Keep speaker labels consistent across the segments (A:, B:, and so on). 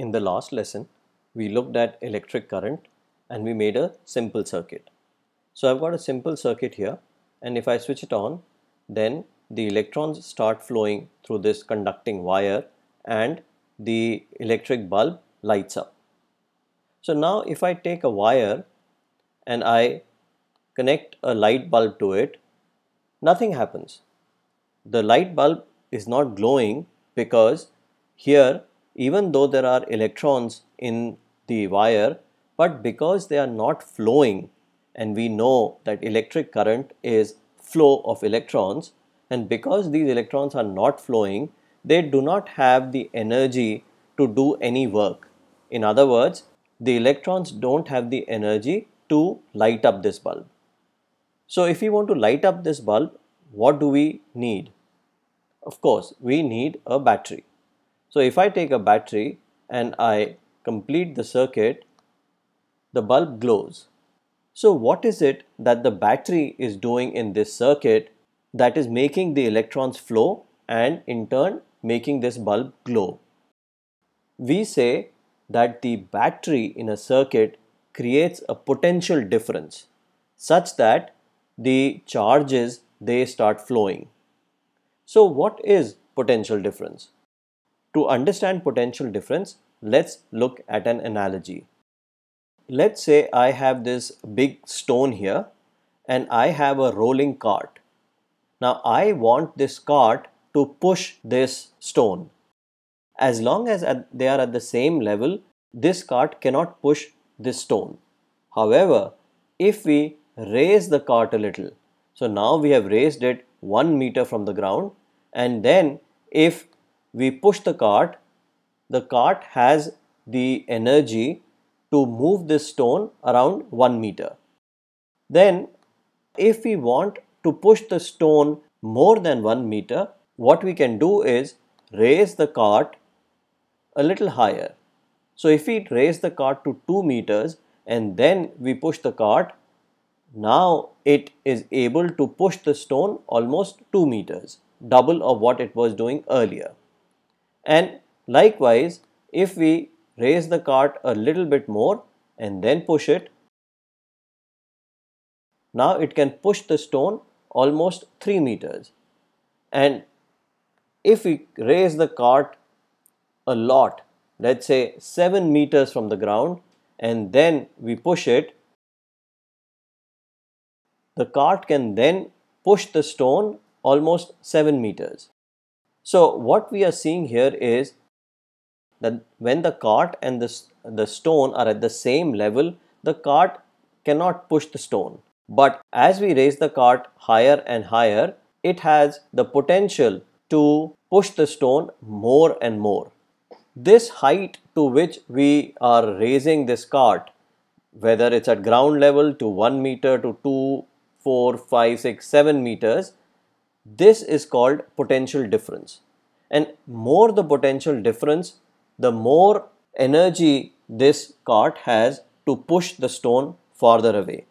A: In the last lesson, we looked at electric current and we made a simple circuit. So I've got a simple circuit here and if I switch it on, then the electrons start flowing through this conducting wire and the electric bulb lights up. So now if I take a wire and I connect a light bulb to it, nothing happens. The light bulb is not glowing because here even though there are electrons in the wire but because they are not flowing and we know that electric current is flow of electrons and because these electrons are not flowing they do not have the energy to do any work. In other words the electrons don't have the energy to light up this bulb. So if we want to light up this bulb what do we need? Of course we need a battery. So if I take a battery and I complete the circuit, the bulb glows. So what is it that the battery is doing in this circuit that is making the electrons flow and in turn making this bulb glow? We say that the battery in a circuit creates a potential difference such that the charges they start flowing. So what is potential difference? To understand potential difference, let's look at an analogy. Let's say I have this big stone here and I have a rolling cart. Now I want this cart to push this stone. As long as they are at the same level, this cart cannot push this stone. However, if we raise the cart a little, so now we have raised it 1 meter from the ground and then if we push the cart, the cart has the energy to move this stone around 1 meter. Then if we want to push the stone more than 1 meter, what we can do is raise the cart a little higher. So if we raise the cart to 2 meters and then we push the cart, now it is able to push the stone almost 2 meters, double of what it was doing earlier. And likewise, if we raise the cart a little bit more and then push it, now it can push the stone almost 3 meters. And if we raise the cart a lot, let's say 7 meters from the ground, and then we push it, the cart can then push the stone almost 7 meters. So what we are seeing here is that when the cart and the, the stone are at the same level, the cart cannot push the stone. But as we raise the cart higher and higher, it has the potential to push the stone more and more. This height to which we are raising this cart, whether it's at ground level to 1 meter to 2, 4, 5, 6, 7 meters, this is called potential difference. And more the potential difference, the more energy this cart has to push the stone farther away.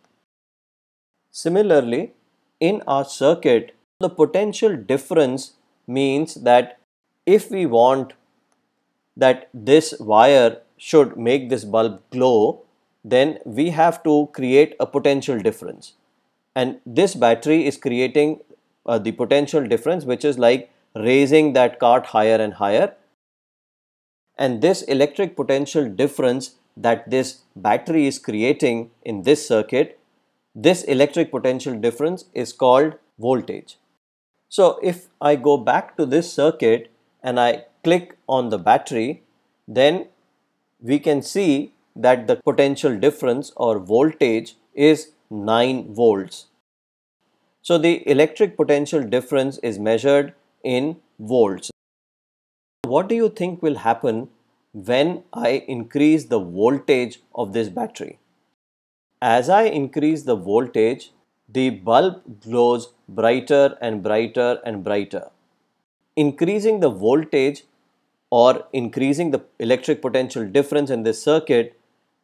A: Similarly, in our circuit, the potential difference means that if we want that this wire should make this bulb glow, then we have to create a potential difference. And this battery is creating uh, the potential difference which is like raising that cart higher and higher and this electric potential difference that this battery is creating in this circuit this electric potential difference is called voltage so if I go back to this circuit and I click on the battery then we can see that the potential difference or voltage is 9 volts so the electric potential difference is measured in volts. What do you think will happen when I increase the voltage of this battery? As I increase the voltage, the bulb glows brighter and brighter and brighter. Increasing the voltage or increasing the electric potential difference in this circuit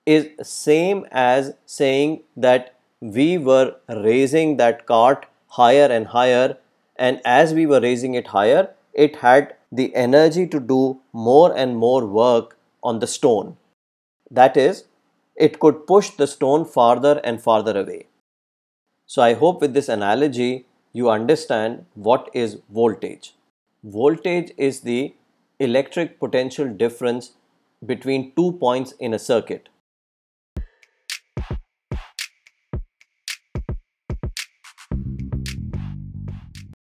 A: is same as saying that we were raising that cart higher and higher and as we were raising it higher it had the energy to do more and more work on the stone that is it could push the stone farther and farther away so i hope with this analogy you understand what is voltage voltage is the electric potential difference between two points in a circuit